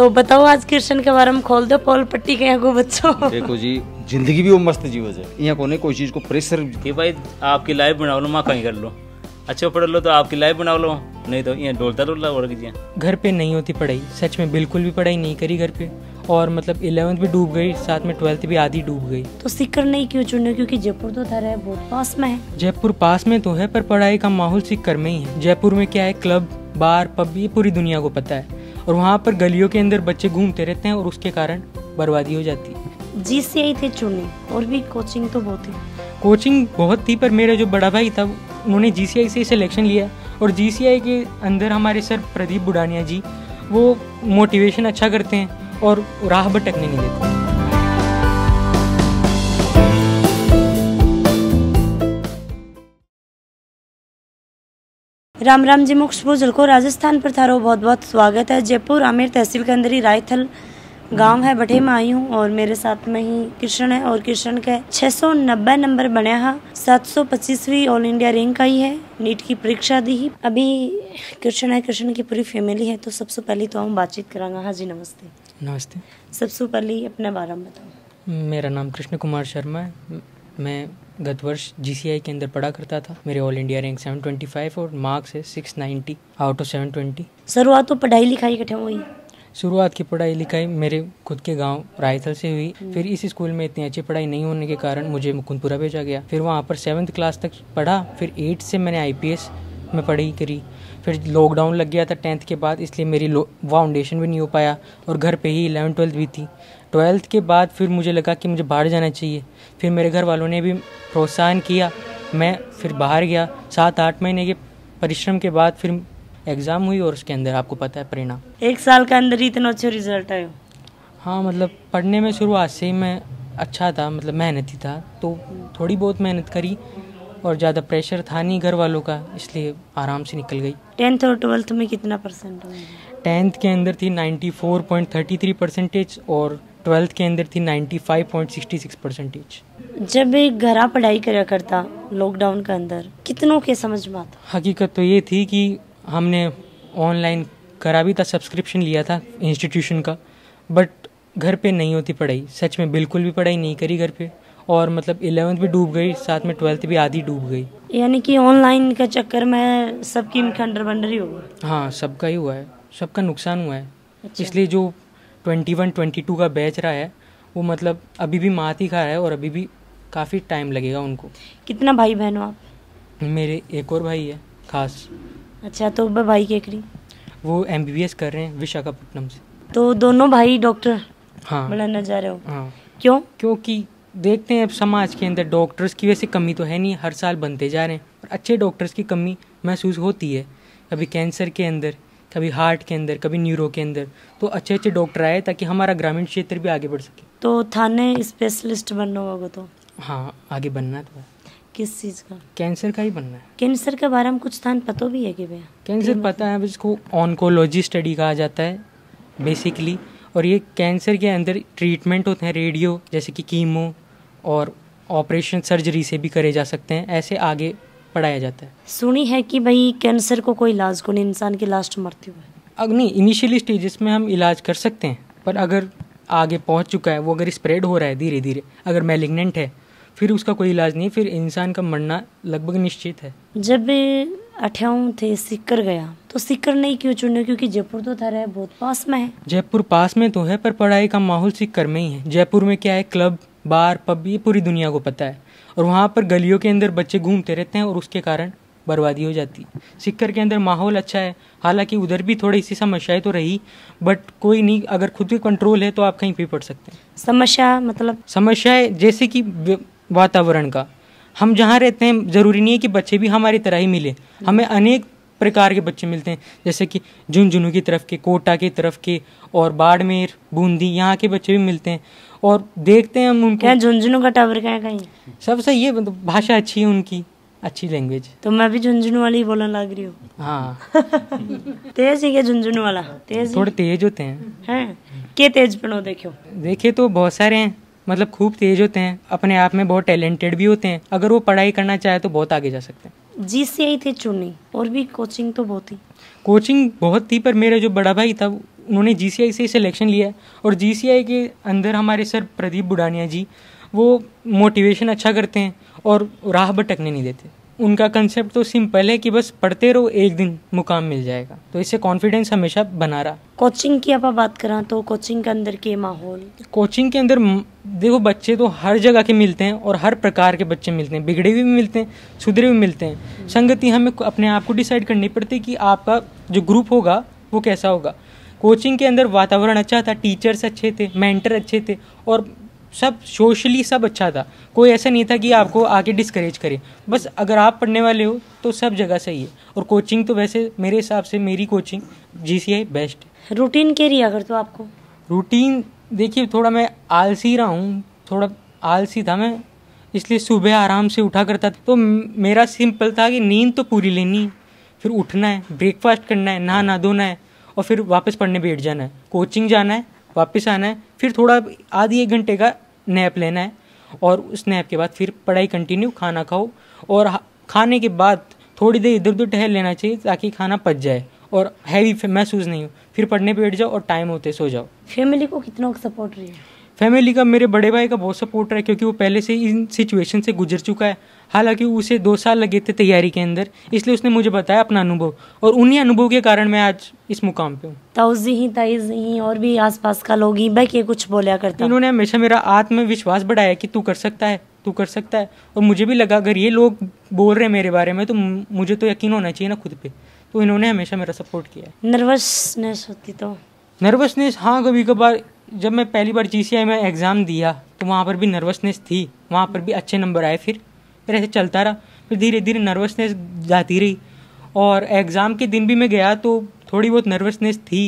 तो बताओ आज कृष्ण के बारे में खोल दो पोल पट्टी के यहाँ को बच्चों देखो जी जिंदगी भी वो मस्त जीव है यहाँ कोने कोई चीज को प्रेशर कि भाई आपकी लाइफ बनाओ लो माँ कहीं कर लो अच्छे पढ़ लो तो आपकी लाइफ बना लो नहीं तो यहाँ डोलता डोलता और कीजिए घर पे नहीं होती पढ़ाई सच में बिल्कुल भी पढ़ाई नहीं करी घर पे और मतलब इलेवंथ भी डूब गई साथ में ट्वेल्थ भी आधी डूब गई तो सीकर नहीं क्यों चुने क्योंकि जयपुर तो धर है बहुत पास में है जयपुर पास में तो है पर पढ़ाई का माहौल सीकर में ही है जयपुर में क्या है क्लब बार पब ये पूरी दुनिया को पता है और वहाँ पर गलियों के अंदर बच्चे घूमते रहते हैं और उसके कारण बर्बादी हो जाती है जी से आई थे चुने और भी कोचिंग तो बहुत थी कोचिंग बहुत थी पर मेरा जो बड़ा भाई था उन्होंने जी से सिलेक्शन लिया और जी के अंदर हमारे सर प्रदीप बुडानिया जी वो मोटिवेशन अच्छा करते हैं और राह भटकने नहीं देते राम राम जी मुख्य भोजल को राजस्थान पर थारो बहुत बहुत स्वागत है जयपुर आमिर तहसील के अंदर ही रायथल गांव है बठे में आई हूँ और मेरे साथ में ही कृष्ण है और कृष्ण के 690 नंबर बने है सात सौ पच्चीसवीं ऑल इंडिया रैंक आई है नीट की परीक्षा दी ही अभी कृष्ण है कृष्ण की पूरी फैमिली है तो सबसे पहले तो हम बातचीत करांगा हाँ जी नमस्ते नमस्ते सबसे पहले अपने बारे में बताओ मेरा नाम कृष्ण कुमार शर्मा है मैं गत वर्ष जी के अंदर पढ़ा करता था मेरे ऑल इंडिया रैंक 725 और मार्क्स है 690 आउट ऑफ 720 शुरुआत तो पढ़ाई लिखाई कटे हुई शुरुआत की पढ़ाई लिखाई मेरे खुद के गांव रायथल से हुई हम्म। फिर इस स्कूल में इतनी अच्छी पढ़ाई नहीं होने के कारण मुझे मुकुंदपुरा भेजा गया फिर वहाँ पर सेवन्थ क्लास तक पढ़ा फिर एट्थ से मैंने आई में पढ़ाई करी फिर लॉकडाउन लग गया था टेंथ के बाद इसलिए मेरी फाउंडेशन भी नहीं हो पाया और घर पे ही इलेवन ट्वेल्थ भी थी ट्वेल्थ के बाद फिर मुझे लगा कि मुझे बाहर जाना चाहिए फिर मेरे घर वालों ने भी प्रोत्साहन किया मैं फिर बाहर गया सात आठ महीने के परिश्रम के बाद फिर एग्ज़ाम हुई और उसके अंदर आपको पता है परिणाम एक साल के अंदर ही इतना अच्छा रिजल्ट आया हाँ मतलब पढ़ने में शुरुआत से ही मैं अच्छा था मतलब मेहनती था तो थोड़ी बहुत मेहनत करी और ज़्यादा प्रेशर था नहीं घर वालों का इसलिए आराम से निकल गई टेंथ और ट्वेल्थ में कितना परसेंट टेंथ के अंदर थी ninety four point thirty three percentage और ट्वेल्थ के अंदर थी 95.66 परसेंटेज जब मैं घर पढ़ाई करा करता लॉकडाउन के अंदर कितनों के समझ में आता हकीकत तो ये थी कि हमने ऑनलाइन करा भी था सब्सक्रिप्शन लिया था इंस्टीट्यूशन का बट घर पे नहीं होती पढ़ाई सच में बिल्कुल भी पढ़ाई नहीं करी घर पे और मतलब इलेवेंथ भी डूब गई साथ में ट्वेल्थ भी आधी डूब गई यानी कि ऑनलाइन का चक्कर में सबकी अंडर बंडर ही हुआ हाँ सबका ही हुआ है सबका नुकसान हुआ है अच्छा। इसलिए जो ट्वेंटी वन ट्वेंटी टू का बैच रहा है वो मतलब अभी भी मात ही खा रहा है और अभी भी काफ़ी टाइम लगेगा उनको कितना भाई बहन हो आप मेरे एक और भाई है खास अच्छा तो भाई केकड़ी वो एम बी बी एस कर रहे हैं विशाखापट्टनम से तो दोनों भाई डॉक्टर हाँ बनना जा रहे हो हाँ क्यों क्योंकि देखते हैं अब समाज के अंदर डॉक्टर्स की वैसे कमी तो है नहीं हर साल बनते जा रहे हैं और अच्छे डॉक्टर्स की कमी महसूस होती है अभी कैंसर के अंदर कभी हार्ट के अंदर कभी न्यूरो के अंदर तो अच्छे अच्छे डॉक्टर आए ताकि हमारा ग्रामीण क्षेत्र भी आगे बढ़ सके तो थाने स्पेशलिस्ट बनना होगा तो हाँ आगे बनना तो किस चीज़ का कैंसर का ही बनना है कैंसर के बारे में कुछ स्थान पता भी है कि भैया कैंसर पता है इसको ऑनकोलॉजी स्टडी कहा जाता है बेसिकली और ये कैंसर के अंदर ट्रीटमेंट होते हैं रेडियो जैसे कि कीमो और ऑपरेशन सर्जरी से भी करे जा सकते हैं ऐसे आगे पढ़ाया जाता है सुनी है कि भाई कैंसर को कोई इलाज को नहीं इंसान की लास्ट मरती हुए अग्नि इनिशियली स्टेजेस में हम इलाज कर सकते हैं पर अगर आगे पहुंच चुका है वो अगर स्प्रेड हो रहा है धीरे धीरे अगर मेलिग्नेंट है फिर उसका कोई इलाज नहीं फिर इंसान का मरना लगभग निश्चित है जब अठाऊ थे सीकर गया तो सीकर नहीं क्यों चुने क्योंकि जयपुर तो था बहुत पास में है जयपुर पास में तो है पर पढ़ाई का माहौल सीकर में ही है जयपुर में क्या है क्लब बार पब ये पूरी दुनिया को पता है और वहाँ पर गलियों के अंदर बच्चे घूमते रहते हैं और उसके कारण बर्बादी हो जाती है सिक्कर के अंदर माहौल अच्छा है हालांकि उधर भी थोड़ी सी समस्याएं तो रही बट कोई नहीं अगर खुद के कंट्रोल है तो आप कहीं भी पढ़ सकते हैं समस्या मतलब समस्याएं जैसे कि वातावरण का हम जहाँ रहते हैं ज़रूरी नहीं है कि बच्चे भी हमारी तरह ही मिले हमें अनेक प्रकार के बच्चे मिलते हैं जैसे कि झुंझुनू की तरफ के कोटा की तरफ के और बाड़मेर बूंदी यहाँ के बच्चे भी मिलते हैं और देखते हैं हम उनको क्या झुंझुनू का टावर क्या कहीं सबसे ये मतलब भाषा अच्छी है उनकी अच्छी लैंग्वेज तो मैं भी झुंझुनू वाली बोलने लग रही हूँ हाँ तेज है क्या झुंझुनू वाला तेज थोड़े तेज होते हैं है? के तेज पे देखो देखे तो बहुत सारे हैं मतलब खूब तेज होते हैं अपने आप में बहुत टैलेंटेड भी होते हैं अगर वो पढ़ाई करना चाहे तो बहुत आगे जा सकते हैं जी से आई थी चुनी और भी कोचिंग तो बहुत थी कोचिंग बहुत थी पर मेरा जो बड़ा भाई था उन्होंने जी से ही सिलेक्शन लिया और जी सी आई के अंदर हमारे सर प्रदीप बुडानिया जी वो मोटिवेशन अच्छा करते हैं और राह भटकने नहीं देते उनका कंसेप्ट तो सिंपल है कि बस पढ़ते रहो एक दिन मुकाम मिल जाएगा तो इससे कॉन्फिडेंस हमेशा बना रहा कोचिंग की आप बात करा तो कोचिंग के अंदर के माहौल कोचिंग के अंदर देखो बच्चे तो हर जगह के मिलते हैं और हर प्रकार के बच्चे मिलते हैं बिगड़े हुए भी मिलते हैं सुधरे भी मिलते हैं हम्म। संगति हमें अपने आप को डिसाइड करनी पड़ती है कि आपका जो ग्रुप होगा वो कैसा होगा कोचिंग के अंदर वातावरण अच्छा था टीचर्स अच्छे थे मेंटर अच्छे थे और सब सोशली सब अच्छा था कोई ऐसा नहीं था कि आपको आगे डिस्करेज करे बस अगर आप पढ़ने वाले हो तो सब जगह सही है और कोचिंग तो वैसे मेरे हिसाब से मेरी कोचिंग जी बेस्ट है रूटीन के रिया अगर तो आपको रूटीन देखिए थोड़ा मैं आलसी रहा हूँ थोड़ा आलसी था मैं इसलिए सुबह आराम से उठा करता था तो मेरा सिंपल था कि नींद तो पूरी लेनी है फिर उठना है ब्रेकफास्ट करना है नहाना धोना है और फिर वापस पढ़ने बैठ जाना है कोचिंग जाना है वापस आना है फिर थोड़ा आधी एक घंटे का नैप लेना है और उस नैप के बाद फिर पढ़ाई कंटिन्यू खाना खाओ और खाने के बाद थोड़ी देर इधर उधर टहल लेना चाहिए ताकि खाना पच जाए और हैवी महसूस नहीं हो फिर पढ़ने पर बैठ जाओ और टाइम होते सो जाओ फैमिली को कितना सपोर्ट रही है फैमिली का मेरे बड़े भाई का बहुत सपोर्ट है क्योंकि वो पहले से इन सिचुएशन से गुजर चुका है हालांकि उसे दो साल लगे थे तैयारी के अंदर इसलिए उसने मुझे बताया अपना अनुभव और उन्हीं अनुभव के कारण मैं आज इस मुकाम पे हूँ ताउजी ही ताइज ही और भी आसपास का लोग ही भाई कुछ बोलिया करते इन्होंने हमेशा मेरा आत्मविश्वास बढ़ाया कि तू कर सकता है तू कर सकता है और मुझे भी लगा अगर ये लोग बोल रहे हैं मेरे बारे में तो मुझे तो यकीन होना चाहिए ना खुद पे तो इन्होंने हमेशा मेरा सपोर्ट किया है नर्वसनेस होती तो नर्वसनेस हाँ कभी कभार जब मैं पहली बार जी में एग्ज़ाम दिया तो वहाँ पर भी नर्वसनेस थी वहाँ पर भी अच्छे नंबर आए फिर फिर ऐसे चलता रहा फिर धीरे धीरे नर्वसनेस जाती रही और एग्ज़ाम के दिन भी मैं गया तो थोड़ी बहुत नर्वसनेस थी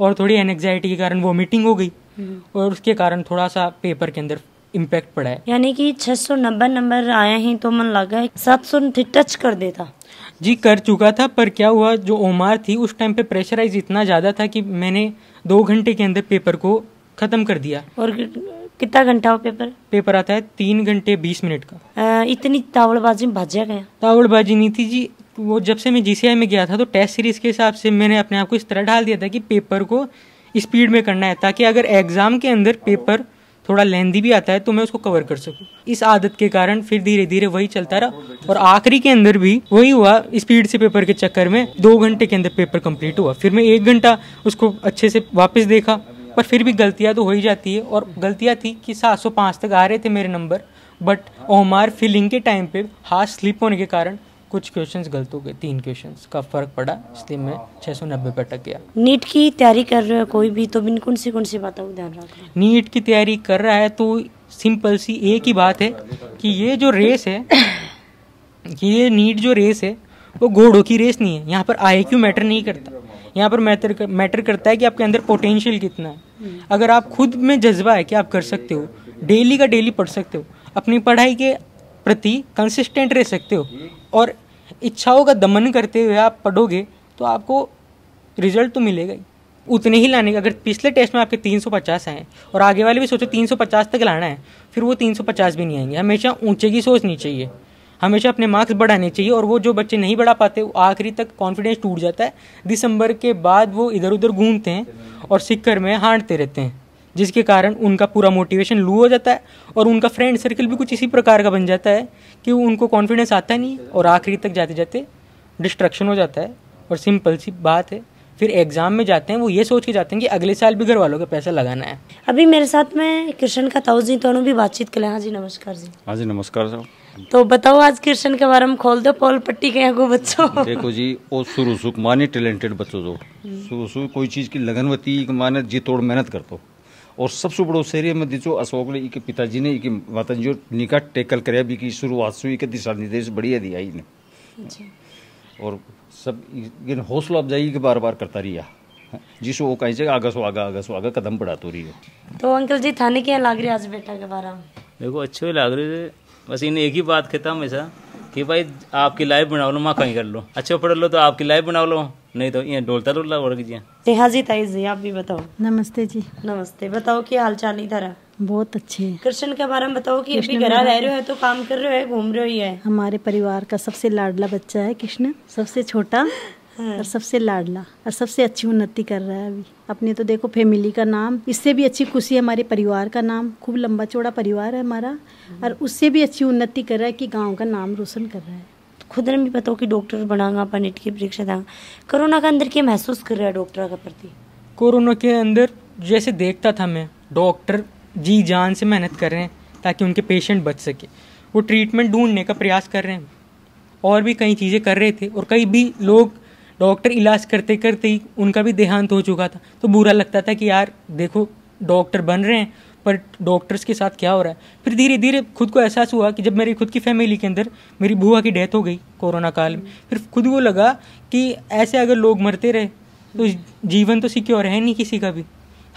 और थोड़ी एनग्जाइटी के कारण मीटिंग हो गई हम्म। और उसके कारण थोड़ा सा पेपर के अंदर इम्पैक्ट पड़ा है यानी कि नब्बे नंबर आया ही तो मन लगा है सात सौ टच कर देता जी कर चुका था पर क्या हुआ जो ओमार थी उस टाइम पे प्रेशराइज इतना ज़्यादा था कि मैंने दो घंटे के अंदर पेपर को ख़त्म कर दिया और कितना घंटा हो पेपर पेपर आता है तीन घंटे बीस मिनट का आ, इतनी तावड़बाजी में भाजया गया तावड़बाजी नहीं थी जी वो जब से मैं जी में गया था तो टेस्ट सीरीज के हिसाब से मैंने अपने आप को इस तरह ढाल दिया था कि पेपर को स्पीड में करना है ताकि अगर एग्ज़ाम के अंदर पेपर थोड़ा लेंदी भी आता है तो मैं उसको कवर कर सकूँ इस आदत के कारण फिर धीरे धीरे वही चलता रहा और आखिरी के अंदर भी वही हुआ स्पीड से पेपर के चक्कर में दो घंटे के अंदर पेपर कम्प्लीट हुआ फिर मैं एक घंटा उसको अच्छे से वापस देखा पर फिर भी गलतियाँ तो हो ही जाती है और गलतियाँ थी कि सात सौ तक आ रहे थे मेरे नंबर बट ओमार फिलिंग के टाइम पे हाथ स्लिप होने के कारण कुछ क्वेश्चंस गलत हो गए तीन क्वेश्चंस का फ़र्क पड़ा इसलिए मैं नब्बे पे अटक गया नीट की तैयारी कर रहे हो कोई भी तो बिन कौन सी कौन सी बातों ध्यान रखना नीट की तैयारी कर रहा है तो सिंपल सी एक ही बात है कि ये जो रेस है कि ये नीट जो रेस है वो घोड़ों की रेस नहीं है यहाँ पर आई मैटर नहीं करता यहाँ पर मैटर मैटर करता है कि आपके अंदर पोटेंशियल कितना है हम्म। अगर आप खुद में जज्बा है कि आप कर सकते हो डेली का डेली पढ़ सकते हो अपनी पढ़ाई के प्रति कंसिस्टेंट रह सकते हो और इच्छाओं का दमन करते हुए आप पढ़ोगे तो आपको रिजल्ट तो मिलेगा ही उतने ही लाने का अगर पिछले टेस्ट में आपके 350 आए और आगे वाले भी सोचो 350 तक लाना है फिर वो 350 भी नहीं आएंगे हमेशा ऊंचे की सोचनी चाहिए हमेशा अपने मार्क्स बढ़ाने चाहिए और वो जो बच्चे नहीं बढ़ा पाते वो आखिरी तक कॉन्फिडेंस टूट जाता है दिसंबर के बाद वो इधर उधर घूमते हैं और सिक्कर में हाँटते रहते हैं जिसके कारण उनका पूरा मोटिवेशन लू हो जाता है और उनका फ्रेंड सर्कल भी कुछ इसी प्रकार का बन जाता है कि उनको कॉन्फिडेंस आता नहीं और आखिरी तक जाते जाते डिस्ट्रक्शन हो जाता है और सिंपल सी बात है फिर एग्ज़ाम में जाते हैं वो ये सोच के जाते हैं कि अगले साल भी घर वालों का पैसा लगाना है अभी मेरे साथ में कृष्ण का ताऊ जी दोनों भी बातचीत कर हाँ जी नमस्कार जी हाँ जी नमस्कार सर तो बताओ आज कृष्ण के बारे में खोल दो पोल पट्टी के को बच्चों देखो जी और शुरू सुख माने टैलेंटेड बच्चों दो शुरू हम्म। कोई चीज़ की लगनवती माने जी तोड़ मेहनत कर दो और सबसे बड़ो सेरिया में दिचो अशोक ने इके पिताजी ने इके माता जी निका टेकल कर शुरुआत से इके दिशा निर्देश बढ़िया दिया इन्हें और सब इन हौसला अफजाई के बार बार करता रिया जिसो वो कहीं से आगा सो आगा आगा सो आगा कदम बढ़ाते रही हो तो अंकल जी थाने क्या लाग रही आज बेटा के बारे में देखो अच्छे लाग रही बस इन्हें एक ही बात कहता हमेशा कि भाई आपकी लाइफ बना लो माँ कहीं कर लो अच्छे पढ़ लो तो आपकी लाइफ बना लो नहीं तो ये डोलता डोलता हो जी हाँ जी ताई जी आप भी बताओ नमस्ते जी नमस्ते बताओ क्या हाल चाल इधर बहुत अच्छे है कृष्ण के बारे में बताओ कि अभी घर रह रहे हो तो काम कर रहे हो घूम रहे हो हमारे परिवार का सबसे लाडला बच्चा है कृष्ण सबसे छोटा हाँ। और सबसे लाडला और सबसे अच्छी उन्नति कर रहा है अभी अपने तो देखो फैमिली का नाम इससे भी अच्छी खुशी है हमारे परिवार का नाम खूब लंबा चौड़ा परिवार है हमारा और उससे भी अच्छी उन्नति कर रहा है कि गांव का नाम रोशन कर रहा है खुद में पता हो कि डॉक्टर बनागा अपन नेट की परीक्षा देंगे कोरोना के अंदर क्या महसूस कर रहा है डॉक्टर के प्रति कोरोना के अंदर जैसे देखता था मैं डॉक्टर जी जान से मेहनत कर रहे हैं ताकि उनके पेशेंट बच सके वो ट्रीटमेंट ढूंढने का प्रयास कर रहे हैं और भी कई चीज़ें कर रहे थे और कई भी लोग डॉक्टर इलाज करते करते ही उनका भी देहांत हो चुका था तो बुरा लगता था कि यार देखो डॉक्टर बन रहे हैं पर डॉक्टर्स के साथ क्या हो रहा है फिर धीरे धीरे खुद को एहसास हुआ कि जब मेरी खुद की फैमिली के अंदर मेरी बुआ की डेथ हो गई कोरोना काल में फिर खुद को लगा कि ऐसे अगर लोग मरते रहे तो जीवन तो सिक्योर है नहीं किसी का भी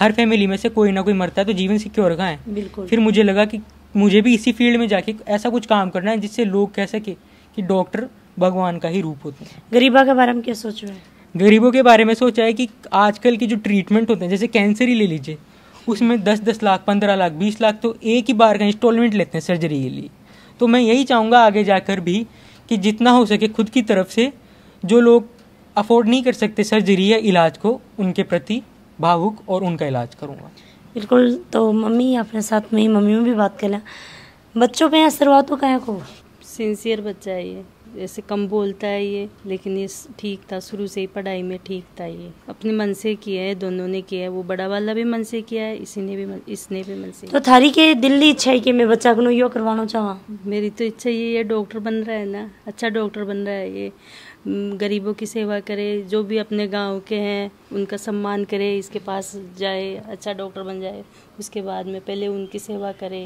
हर फैमिली में से कोई ना कोई मरता है तो जीवन सिक्योर कहाँ है फिर मुझे लगा कि मुझे भी इसी फील्ड में जाके ऐसा कुछ काम करना है जिससे लोग कह सके कि डॉक्टर भगवान का ही रूप होते हैं गरीबा के बारे में क्या सोच रहे हैं गरीबों के बारे में सोचा है कि आजकल की जो ट्रीटमेंट होते हैं जैसे कैंसर ही ले लीजिए उसमें दस दस लाख पंद्रह लाख बीस लाख तो एक ही बार का इंस्टॉलमेंट लेते हैं सर्जरी के लिए तो मैं यही चाहूँगा आगे जाकर भी कि जितना हो सके खुद की तरफ से जो लोग अफोर्ड नहीं कर सकते सर्जरी या इलाज को उनके प्रति भावुक और उनका इलाज करूँगा बिल्कुल तो मम्मी अपने साथ में ही मम्मी में भी बात कर लें बच्चों पर असर हुआ तो कहें को सिंसियर बच्चा है ये ऐसे कम बोलता है ये लेकिन ये ठीक था शुरू से ही पढ़ाई में ठीक था ये अपने मन से किया है दोनों ने किया है वो बड़ा वाला भी मन से किया है इसी ने भी मन, इसने भी मन से तो थारी के दिल्ली इच्छा है कि मैं बच्चा को यो करवाना चाहवा मेरी तो इच्छा ये है डॉक्टर बन रहा है ना अच्छा डॉक्टर बन रहा है ये गरीबों की सेवा करे जो भी अपने गाँव के हैं उनका सम्मान करे इसके पास जाए अच्छा डॉक्टर बन जाए उसके बाद में पहले उनकी सेवा करे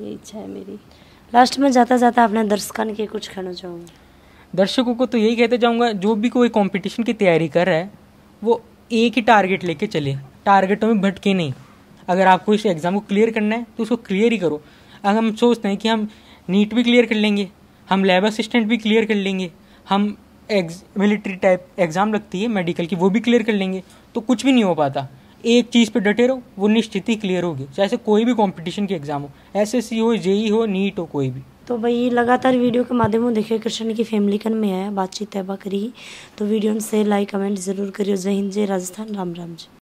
ये इच्छा है मेरी लास्ट में जाता जाता अपने दर्शकों के कुछ कहना चाहूँगा दर्शकों को तो यही कहते जाऊँगा जो भी कोई कंपटीशन की तैयारी कर रहा है वो एक ही टारगेट लेके चले टारगेटों में भटके नहीं अगर आपको इस एग्ज़ाम को क्लियर करना है तो उसको क्लियर ही करो अगर हम सोचते हैं कि हम नीट भी क्लियर कर लेंगे हम लैब असिस्टेंट भी क्लियर कर लेंगे हम एग्ज मिलिट्री टाइप एग्ज़ाम लगती है मेडिकल की वो भी क्लियर कर लेंगे तो कुछ भी नहीं हो पाता एक चीज़ पे डटे रहो वो निश्चित ही क्लियर होगी चाहे कोई भी कंपटीशन के एग्जाम हो एस एस सी हो जेई e हो नीट हो कोई भी तो भाई लगातार वीडियो के माध्यम देखिए कृष्ण की फैमिली कन में आया बातचीत तैबा करी तो वीडियो से लाइक कमेंट जरूर करियो जय हिंद जय राजस्थान राम राम जी